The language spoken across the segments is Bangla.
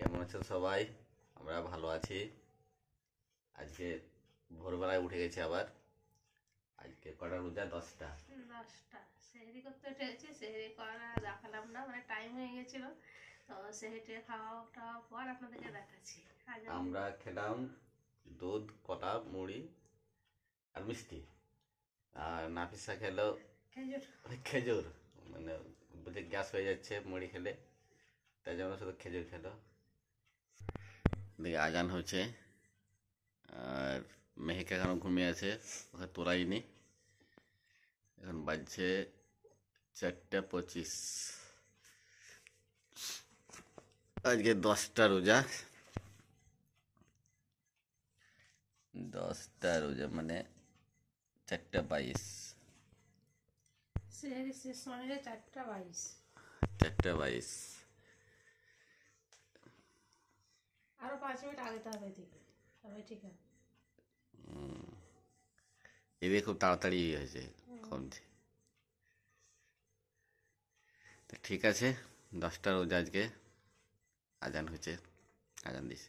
কেমন আছেন সবাই আমরা ভালো আছি আজকে ভোরবেলায় উঠে গেছি আবার আজকে কটা রোজা দশটা দশটা সেহেরি করতে উঠেছি সেহেরি করা দেখালাম না মানে টাইম হয়ে গেছিল তো খাওয়া খাওয়াটা পর আপনাদেরকে দেখাচ্ছি আমরা খেলাম দুধ কটা মুড়ি আর মিষ্টি আর নাফিসা খেলো খেজুর খেজুর মানে বলছে গ্যাস হয়ে যাচ্ছে মুড়ি খেলে তাই জন্য শুধু খেজুর খেলো দেখি আগান হয়েছে আর মেহেকে এখনও ঘুমিয়ে আছে ওকে তোরাইনি এখন বাজছে চারটা পঁচিশ আজকে দশটা রোজা দশটা রোজা মানে চারটা বাইশ চারটা বাইশ আরও পাঁচ মিনিট আগাতে হবে এদিকে তবে ঠিক আছে এদিকে খুব তাড়াতাড়ি হয়েছে কমছে ঠিক আছে দশটা রোজ আজকে আজান হয়েছে আজান দিছে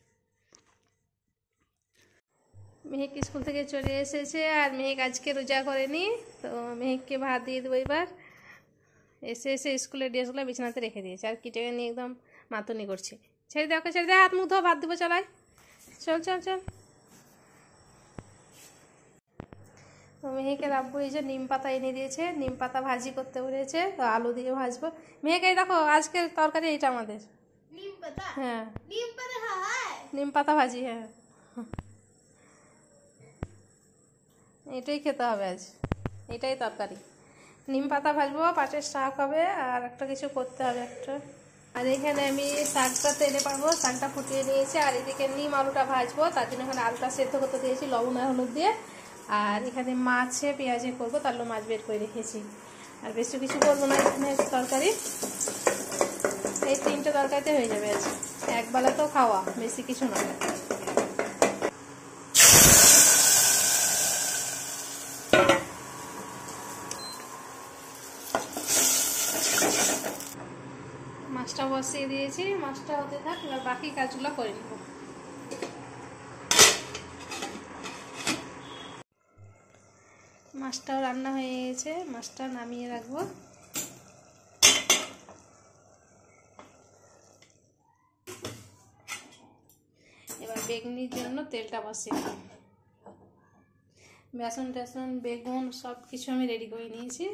মেহেক স্কুল থেকে চলে এসেছে আর মেহেক আজকে রোজা করেনি তো মেহেককে ভাত দিয়ে দেবো এবার এসে এসে স্কুলের ড্রেসগুলো বিছানাতে রেখে দিয়েছে আর কিটাকে নিয়ে একদম মাতুনি করছে ছেড়ে দে ওকে ছেড়ে দে হাত মুখ ধো ভাত দেবো চলাই চল চল চল মেহেকে রাখবো এই যে নিম পাতা এনে দিয়েছে নিম পাতা ভাজি করতে বলেছে তো আলু দিয়ে ভাজবো মেহেকে দেখো আজকের তরকারি এটা আমাদের হ্যাঁ।, হ্যাঁ, হ্যাঁ নিম পাতা ভাজি হ্যাঁ এটাই খেতে হবে আজ এটাই তরকারি নিম পাতা ভাজবো পাটের শাক হবে আর একটা কিছু করতে হবে একটা আর এখানে আমি শাকটা তেলে পাবো শাকটা ফুটিয়ে নিয়েছি আর এদিকে নিম আলুটা ভাজবো তার জন্য এখানে আলুটা সেদ্ধ করতে দিয়েছি লবণ আর হলুদ দিয়ে আর এখানে মাছে পেঁয়াজে করবো তার মাছ বের করে রেখেছি আর বেশি কিছু করবো না এখানে তরকারি এই তিনটে তরকারিতে হয়ে যাবে আজ একবেলা তো খাওয়া বেশি কিছু না মাছটা বসিয়ে দিয়েছি মাছটা হতে থাক এবার বাকি কাজগুলো করে নেব মাছটাও রান্না হয়ে গেছে মাছটা নামিয়ে রাখবো এবার বেগুনির জন্য তেলটা বসিয়ে দিই বেসন টেসন বেগুন সব কিছু আমি রেডি করে নিয়েছি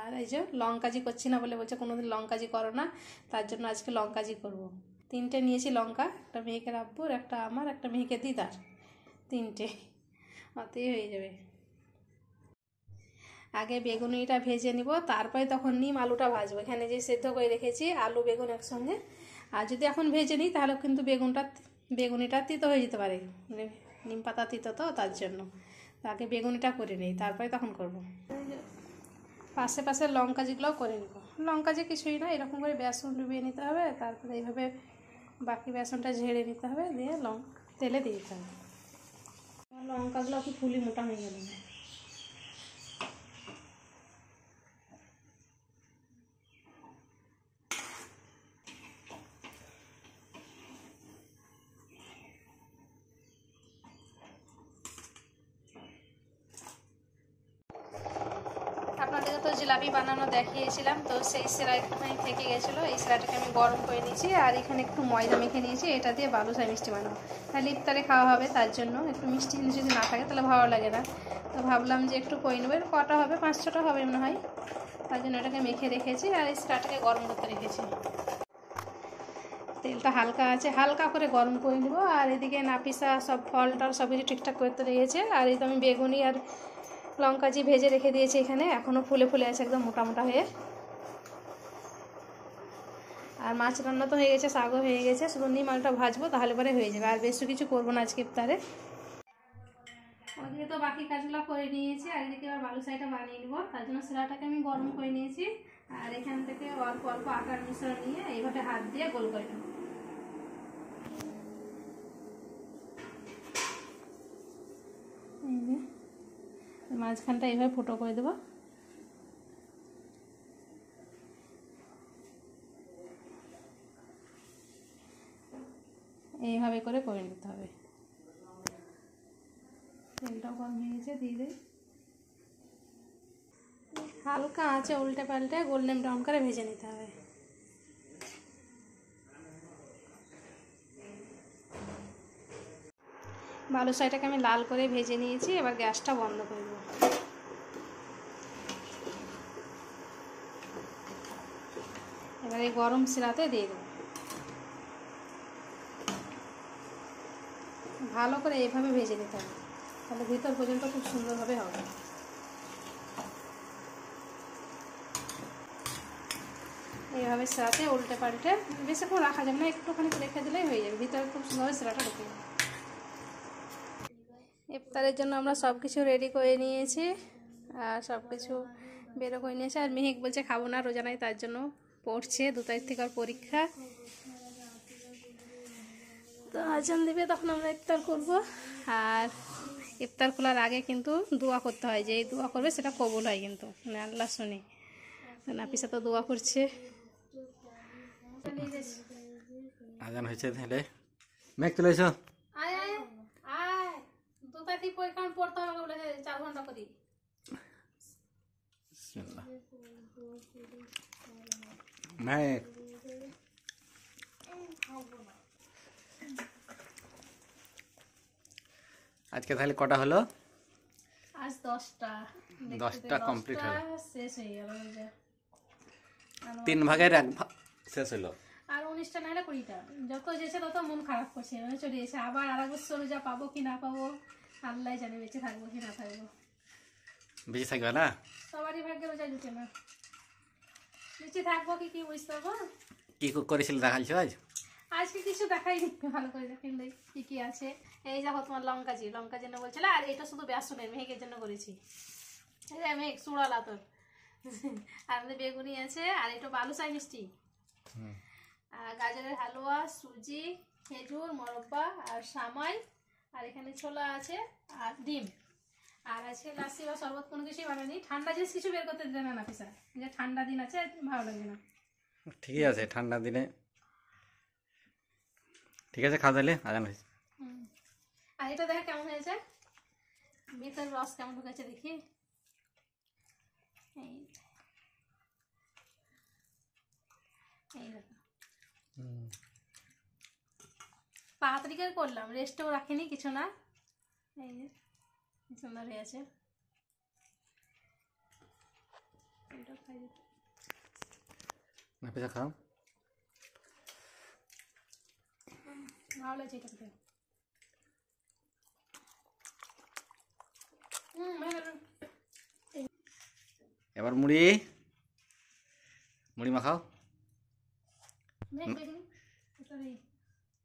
আর এই যে লঙ্কাজি করছি না বলে বলছে কোনোদিন লঙ্কাজি করো না তার জন্য আজকে লঙ্কাজি করব। তিনটে নিয়েছি লঙ্কা একটা মেয়েকে রাব্বুর একটা আমার একটা মেয়েকে দিদার তিনটে অতই হয়ে যাবে আগে বেগুনিটা ভেজে নিব তারপরে তখন নিম আলুটা ভাজবো এখানে যে সেদ্ধ করে রেখেছি আলু বেগুন একসঙ্গে আর যদি এখন ভেজে নিই তাহলে কিন্তু বেগুনটা বেগুনিটা তিতো হয়ে যেতে পারে নিম পাতা তিতো তো তার জন্য আগে বেগুনিটা করে নিই তারপরে তখন করবো পাশে পাশে লঙ্কা যেগুলোও করে নেব লঙ্কা যে কিছুই না এরকম করে বেসন ডুবিয়ে নিতে হবে তারপরে এইভাবে বাকি বেসনটা ঝেড়ে নিতে হবে দিয়ে লঙ্কা তেলে দিয়ে দিতে হবে লঙ্কাগুলো একটু ফুলি মোটা হয়ে গেল দেখিয়েছিলাম তো সেই একটুখানি থেকে গেছিলো এই সেলাইটাকে আমি গরম করে নিয়েছি আর এখানে একটু ময়দা মেখে নিয়েছি এটা দিয়ে বালুসাই মিষ্টি বানাবো তাহলে ইফতারে খাওয়া হবে তার জন্য একটু মিষ্টি জিনিস যদি না থাকে তাহলে ভালো লাগে না তো ভাবলাম যে একটু করে নেবো কটা হবে পাঁচ ছটা হবে মনে হয় তার জন্য এটাকে মেখে রেখেছি আর এই সেলাইটাকে গরম করতে রেখেছি তেলটা হালকা আছে হালকা করে গরম করে নেবো আর এদিকে নাপিসা সব ফল টল সব কিছু ঠিকঠাক করতে রেখেছে আর এই তো আমি বেগুনি আর লঙ্কা জি ভেজে রেখে দিয়েছি এখানে এখনও ফুলে ফুলে আছে একদম মোটা মোটা হয়ে আর মাছ রান্না তো হয়ে গেছে শাকও হয়ে গেছে শুধু নিম আলুটা ভাজবো তাহলে পরে হয়ে যাবে আর বেশি কিছু করবো না আজকে ইফতারে ওদিকে তো বাকি কাজগুলো করে নিয়েছি আর এদিকে বালু সাইটা বানিয়ে নেবো তার জন্য সেলাটাকে আমি গরম করে নিয়েছি আর এখান থেকে অল্প অল্প আকার মিশ্রণ নিয়ে এইভাবে হাত দিয়ে গোল করে নেবো মাঝখানটা এইভাবে ফুটো করে দেবো এইভাবে করে করে নিতে হবে তেলটাও কম হয়ে গেছে দিয়ে দিই হালকা আছে উল্টে পাল্টে গোল্ডেন ব্রাউন করে ভেজে নিতে হবে বালুসাইটাকে আমি লাল করে ভেজে নিয়েছি এবার গ্যাসটা বন্ধ করে দেবো এবার এই গরম শিরাতে দিয়ে দেবো ভালো করে এইভাবে ভেজে নিতে হবে তাহলে ভিতর পর্যন্ত খুব সুন্দরভাবে হবে এইভাবে সেরাতে উল্টে পাল্টে বেশিক্ষণ রাখা যাবে না একটুখানি রেখে দিলেই হয়ে যাবে ভিতরে খুব সুন্দরভাবে সেরাটা ঢুকে যাবে ইফতারের জন্য আমরা সব কিছু রেডি করে নিয়েছি আর সব কিছু বেরো করে নিয়েছি আর মেহেক বলছে খাবো না রোজা নাই তার জন্য পড়ছে দু তারিখ থেকে আর পরীক্ষা তো আজান দেবে তখন আমরা ইফতার করব আর ইফতার খোলার আগে কিন্তু দোয়া করতে হয় যে এই দোয়া করবে সেটা কবল হয় কিন্তু মানে আল্লাহ শুনি নাপিসা তো দোয়া করছে আজান হয়েছে তাহলে মেঘ তুলেছ আজকে তাহলে কটা হলো আজ দশটা দশটা কমপ্লিট হলো শেষ হয়ে গেল তিন ভাগের এক ভাগ শেষ হলো আর উনিশটা নাইলে কুড়িটা যত যেছে তত মন খারাপ করছে চলে এসে আবার আর এক বছর যা পাবো কি না পাবো আল্লাহ জানে বেঁচে থাকবো কি না থাকবো বেঁচে থাকবে না সবারই ভাগ্যে রোজা জুটে না বেঁচে থাকবো কি কি বুঝতে পারবো কি করেছিল দেখাইছো আজ আজকে কিছু দেখাই ভালো করে দেখেন কি কি আছে এই দেখো তোমার লঙ্কা জি লঙ্কা জন্য বলছিল আর এটা শুধু বেসনের মেহেকের জন্য করেছি মেহেক সুড়ালা তোর আর আমাদের বেগুনি আছে আর এটা বালুসাই মিষ্টি আর গাজরের হালুয়া সুজি খেজুর মরব্বা আর সামাই আর এখানে ছোলা আছে আর ডিম আর আছে লাসি বা শরবত কোনো কিছুই বানায়নি ঠান্ডা জিনিস কিছু বের করতে দিতে না পিসার যে ঠান্ডা দিন আছে ভালো লাগে না ঠিকই আছে ঠান্ডা দিনে ঠিক আছে খাওয়া দিলে আজান হয়েছে আর এটা দেখা কেমন হয়েছে ভিতর রস কেমন ঢুকেছে দেখি এই এই দেখো তাড়াতাড়ি করে করলাম রেস্টও রাখিনি কিছু না এই যে সুন্দর হয়ে আছে ভালো এবার মুড়ি মুড়ি মাখাও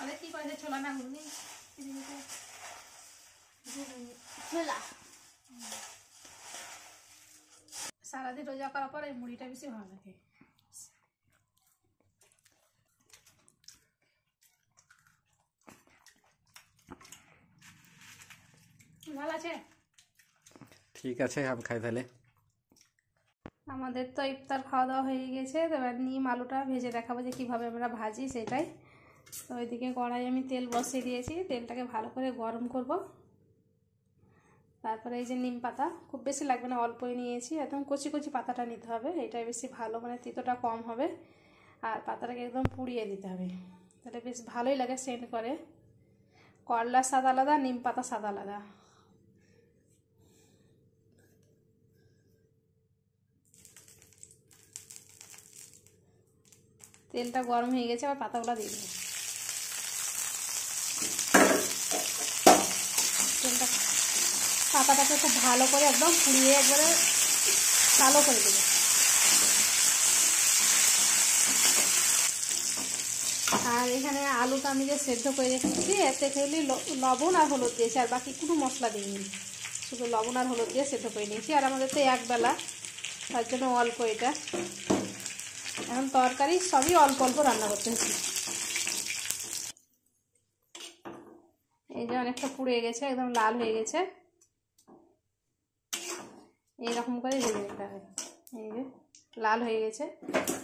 তাহলে কি করে ছোলা না ঘুগনি ছোলা সারাদিন রোজা করার পর এই মুড়িটা বেশি ভালো লাগে ভালো আছে ঠিক আছে আম খাই ফেলে আমাদের তো ইফতার খাওয়া দাওয়া হয়ে গেছে তো এবার নিম আলুটা ভেজে দেখাবো যে কীভাবে আমরা ভাজি সেটাই তো ওইদিকে কড়াই আমি তেল বসিয়ে দিয়েছি তেলটাকে ভালো করে গরম করব তারপরে এই যে নিম পাতা খুব বেশি লাগবে না অল্পই নিয়েছি একদম কচি কচি পাতাটা নিতে হবে এটা বেশি ভালো মানে তিতোটা কম হবে আর পাতাটাকে একদম পুড়িয়ে দিতে হবে তাহলে বেশ ভালোই লাগে সেন্ট করে করলা স্বাদ আলাদা নিম পাতা স্বাদ আলাদা তেলটা গরম হয়ে গেছে আবার পাতাগুলো দিয়ে দেবো পাতাটাকে খুব ভালো করে একদম পুড়িয়ে একবারে কালো করে দেবো আর এখানে আলুটা আমি যে সেদ্ধ করে রেখেছি এতে খেলি লবণ আর হলুদ দিয়েছি আর বাকি কোনো মশলা দিইনি শুধু লবণ আর হলুদ দিয়ে সেদ্ধ করে নিয়েছি আর আমাদের তো একবেলা তার জন্য অল্প এটা এখন তরকারি সবই অল্প অল্প রান্না করতেছি এই যে অনেকটা পুড়ে গেছে একদম লাল হয়ে গেছে এইরকম করে ভেজে নিতে হবে এই যে লাল হয়ে গেছে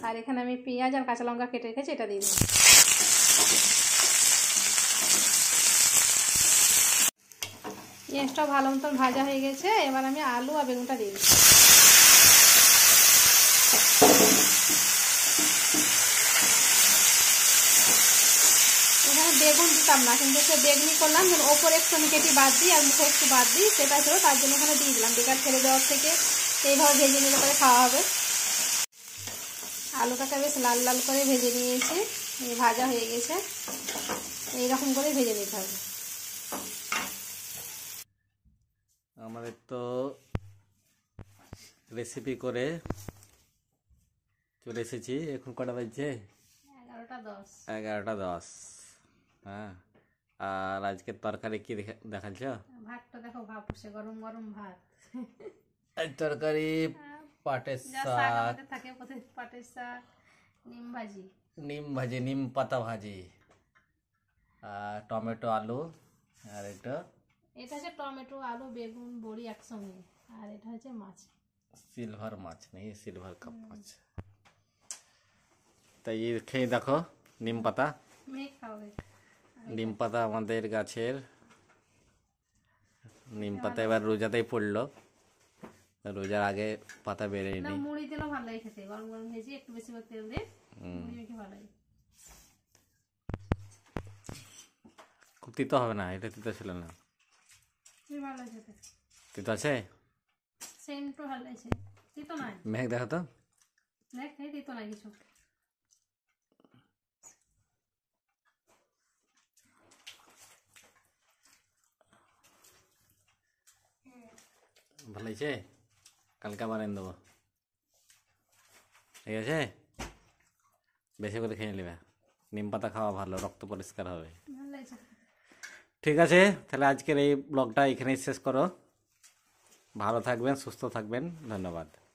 আর এখানে আমি পেঁয়াজ আর কাঁচা লঙ্কা কেটে রেখেছি এটা দিয়ে দিই পেঁয়াজটা ভালো মতন ভাজা হয়ে গেছে এবার আমি আলু আর বেগুনটা দিয়ে দিচ্ছি তখন বেগুন দিতাম না কিন্তু সে বেগুনি করলাম যেন ওপরে একটু আমি কেটে বাদ দিই আর মুখে একটু বাদ দিই সেটা ছিল তার জন্য ওখানে দিয়ে দিলাম বেকার ছেড়ে দেওয়ার থেকে এইভাবে ভেজে নিলে পরে খাওয়া হবে আলুটাকে বেশ লাল লাল করে ভেজে নিয়েছি ভাজা হয়ে গেছে এইরকম করে ভেজে নিতে হবে আমাদের তো রেসিপি করে চলে এসেছি এখন কটা বাজছে এগারোটা দশ এগারোটা দশ হ্যাঁ আর আজকে তরকারি কি দেখাচ্ছ ভাতটা দেখো ভাব উঠছে গরম গরম ভাত তরকারি পাটের শাক থাকে পাটের শাক নিম ভাজি নিম ভাজি নিম পাতা ভাজি আর টমেটো আলু আর এটা এটা হচ্ছে টমেটো আলু বেগুন বড়ি একসঙ্গে আর এটা হচ্ছে মাছ সিলভার মাছ নেই সিলভার কাপ মাছ তাই খেয়ে দেখো নিম পাতা মেয়ে খাওয়া নিম পাতা আমাদের গাছের নিম পাতা এবার রোজাতেই পড়লো রোজার আগে পাতা বেরোয়নি মুড়ি দিলে ভালো লাগে খেতে গরম গরম একটু বেশি করে তেল মুড়ি তিতো হবে না এটা তিতো ছিল না তিতো আছে সেম তো ভালো আছে তিতো মেঘ দেখো তো মেঘ তিতো কিছু ভালো আছে কালকে আবার এনে দেবো ঠিক আছে বেশি করে খেয়ে নেবে নিম পাতা খাওয়া ভালো রক্ত পরিষ্কার হবে ঠিক আছে তাহলে আজকের এই ব্লগটা এখানেই শেষ করো ভালো থাকবেন সুস্থ থাকবেন ধন্যবাদ